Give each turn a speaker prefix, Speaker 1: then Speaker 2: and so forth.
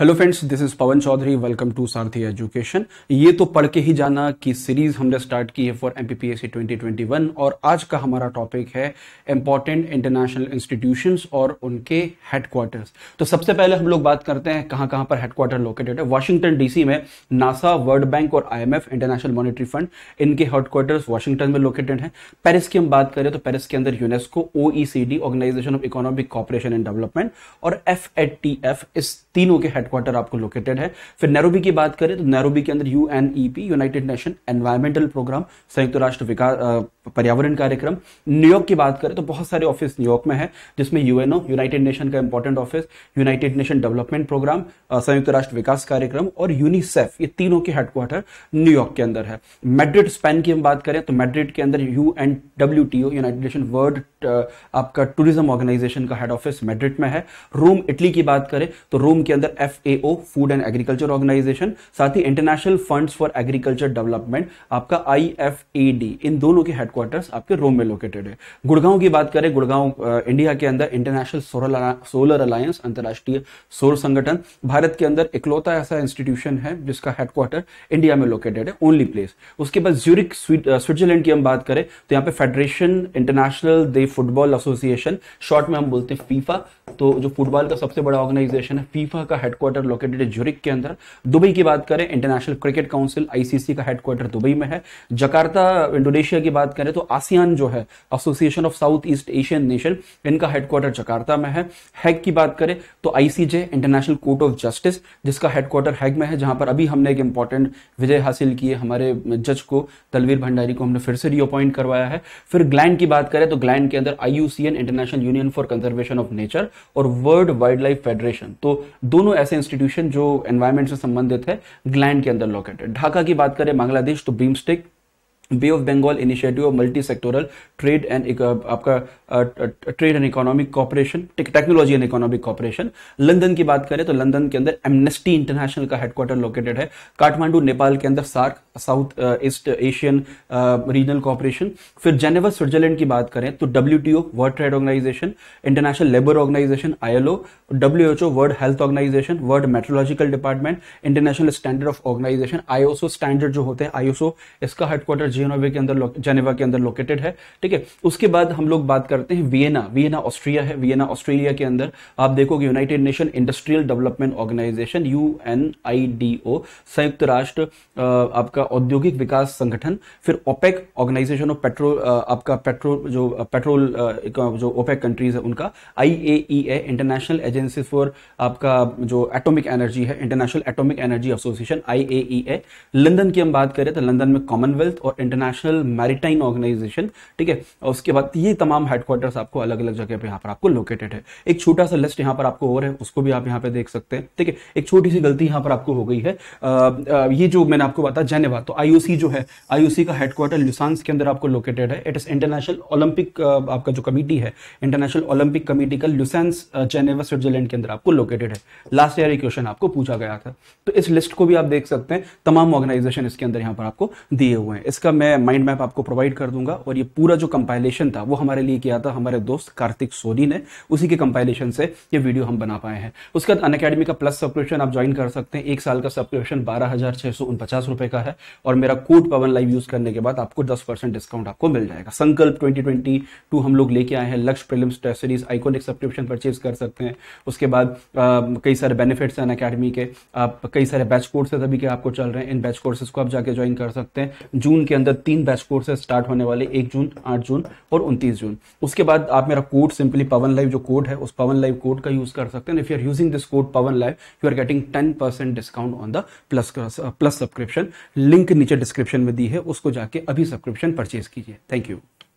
Speaker 1: hello friends this is Pawan Chaudhary welcome to Sarathi education ये तो पढ़ के ही जाना की सीरीज हमने स्टार्ट की है फॉर एमपीपीएससी वन और आज का हमारा टॉपिक है इंपॉर्टेंट इंटरनेशनल इंस्टीट्यूशंस और उनके हेडक्वार्टर्स तो सबसे पहले हम लोग बात करते हैं कहां कहां पर हेडक्वार्टर लोकेटेड है वाशिंगटन डीसी में नासा वर्ल्ड बैंक और एफ इंटरनेशनल मॉनिटरी फंड इनके हेडक्वार्टर्स वाशिंगटन में लोकेटेड है पेरिस की हम बात करें तो पेरिस के अंदर UNESCO the Organisation of Economic Cooperation and Development और एफ इस तीनों के हेडक्वार्टर आपको लोकेटेड है फिर नैरोबी की बात करें तो नैरोबी के अंदर UNEP United Nation Environmental Programme संयुक्त राष्ट्र विकास पर्यावरण कार्यक्रम न्यूयॉर्क की बात करें तो बहुत सारे ऑफिस न्यूयॉर्क में है जिसमें यूएनओ यूनाइटेड नेशन का important office United Nation Development Programme संयुक्त राष्ट्र विकास कार्यक्रम और यूनिसेफ ये तीनों के हेडक्वार्टर न्यूयॉर्क के अंदर है मेड्रिड स्पेन की हम बात करें तो मेड्रिड के अंदर U N W T O United Nation World आपका टूरिज्म ऑर्गेनाइजेशन का हेड ऑफिस मेड्रिड में है रोम इटली की बात करें तो रोम के अंदर F food and agriculture organisation साथ ही international funds for agriculture development आपका आई इन दोनों के हेडक्वार्टर हेडक्वार्टर आपके रोम में लोकेटेड है गुड़गांव की बात करें गुड़गांव इंडिया के अंदर इंटरनेशनल सोलर अलायंस अंतर्राष्ट्रीय सौर संगठन भारत के अंदर इकलौता ऐसा इंस्टीट्यूशन है जिसका हेडक्वार्टर इंडिया में लोकेटेड है ओनली प्लेस उसके बाद ज्यूरिक स्विट्जरलैंड की हम बात करें तो यहाँ पे Federation International de Football Association short में हम बोलते हैं फीफा तो जो फुटबॉल का सबसे बड़ा ऑर्गेनाइजेशन है फीफा का हेडक्वार्टर लोकेटेड है ज्यूरिक के अंदर दुबई की बात करें इंटरनेशनल क्रिकेट काउंसिल आईसीसी का हेडक्वार्टर दुबई में है जकार्ता इंडोनेशिया की बात करें पहले तो आसियान जो है Association of South east Asian Nation इनका हेडक्वार्टर जकार्ता में है हैग की बात करें तो ICJ International Court of Justice जिसका हेडक्वार्टर हैग में है जहां पर अभी हमने एक इंपॉर्टेंट विजय हासिल किए हमारे जज को तलवीर भंडारी को हमने फिर से रीअपॉइंट करवाया है फिर ग्लैंड की बात करें तो ग्लैंड के अंदर IUCN International Union for Conservation of Nature और वर्ल्ड वाइल्ड लाइफ फेडरेशन तो दोनों ऐसे इंस्टीट्यूशन जो एनवायरमेंट से संबंधित है ग्लैंड के अंदर लोकेटेड ढाका की बात करें बांग्लादेश तो BIMSTEC bay of Bengal initiative of multi sectoral trade and आपका trade and economic cooperation technology and economic cooperation London की बात करें तो लंदन के अंदर एमनेस्टी इंटरनेशनल का हेडक्वार्टर लोकेटेड है काठमांडू नेपाल के अंदर SAARC south east Asian regional cooperation फिर जेनेवा स्विट्जरलैंड की बात करें तो W T O world trade organisation international labour organisation I L O W H O world health organisation world meteorological department international standard of organisation ISO standard जो होते हैं आईओसो इसका headquarter जेनोवे के अंदर जेनेवा के अंदर लोकेटेड है ठीक है उसके बाद हम लोग बात करते हैं वियना वियना ऑस्ट्रिया है वियना ऑस्ट्रेलिया के अंदर आप कि United Nation Industrial Development Organisation U N I D O संयुक्त राष्ट्र uh, आपका औद्योगिक विकास संगठन फिर ओपेक ऑर्गेनाइजेशन ऑफ पेट्रोल आपका पेट्रोल जो पेट्रोल जो ओपेक कंट्रीज है उनका I A International Agency for आपका जो एटॉमिक एनर्जी है International Atomic Energy Association I A London की हम बात करें तो लंदन में कॉमनवेल्थ और इंटरनेशनल मैरिटाइन ऑर्गेनाइजेशन ठीक है और उसके बाद ये तमाम हेडक्वार्टर्स आपको अलग अलग जगह पर यहाँ पर आपको लोकेटेड है एक छोटा सा लिस्ट यहाँ पर आपको और है उसको भी आप यहाँ पे देख सकते हैं ठीक है एक छोटी सी गलती यहाँ पर आपको हो गई है आ, आ, ये जो मैंने आपको बताया जेनेवा होगा तो आईओसी जो है आईओसी का हेडक्वार्टर लुसांस के अंदर आपको लोकेटेड है इट इज इंटरनेशनल ओलंपिक आपका जो कमेटी है इंटरनेशनल ओलंपिक कमेटी का ल्यूसेंस जेनेवा स्विट्जरलैंड के अंदर आपको लोकेटेड है लास्ट ईयर क्वेश्चन आपको पूछा गया था तो इस लिस्ट को भी आप देख सकते हैं तमाम ऑर्गेनाइजेशन इसके अंदर यहाँ पर आपको दिए हुए हैं इसका मैं माइंड मैप आपको प्रोवाइड कर दूंगा और ये पूरा जो कंपाइलेशन था वो हमारे लिए किया था हमारे दोस्त कार्तिक सोनी ने उसी के कंपाइलेशन से ये वीडियो हम बना पाए हैं उसके बाद अन का प्लस सब्सक्रिप्शन आप ज्वाइन कर सकते हैं एक साल का सब्सक्रिप्शन बारह हजार छह सौ उनपचास रुपए का है और मेरा कोड पवन लाइव यूज करने के बाद आपको दस परसेंट डिस्काउंट आपको मिल जाएगा संकल्प ट्वेंटी ट्वेंटी टू हम लोग लेके आए हैं Lakshya prelims test series iconic subscription purchase कर सकते हैं उसके बाद कई सारे बेनिफिट्स हैं अकेडमी के आप कई सारे बैच कोर्सेज अभी के आपको चल रहे हैं इन बैच कोर्सेज को आप जाके ज्वाइन कर सकते हैं जून के अंदर तीन बैच कोर्सेज स्टार्ट होने वाले एक जून आठ जून और उनतीस जून उसके बाद आप मेरा कोड सिंपली पवन लाइव जो कोड है उस पवन लाइव कोड का यूज कर सकते हैं if you are using this code Pawan live you are getting ten percent discount on the plus plus subscription link नीचे डिस्क्रिप्शन में दी है उसको जाके अभी सब्सक्रिप्शन परचेज कीजिए थैंक यू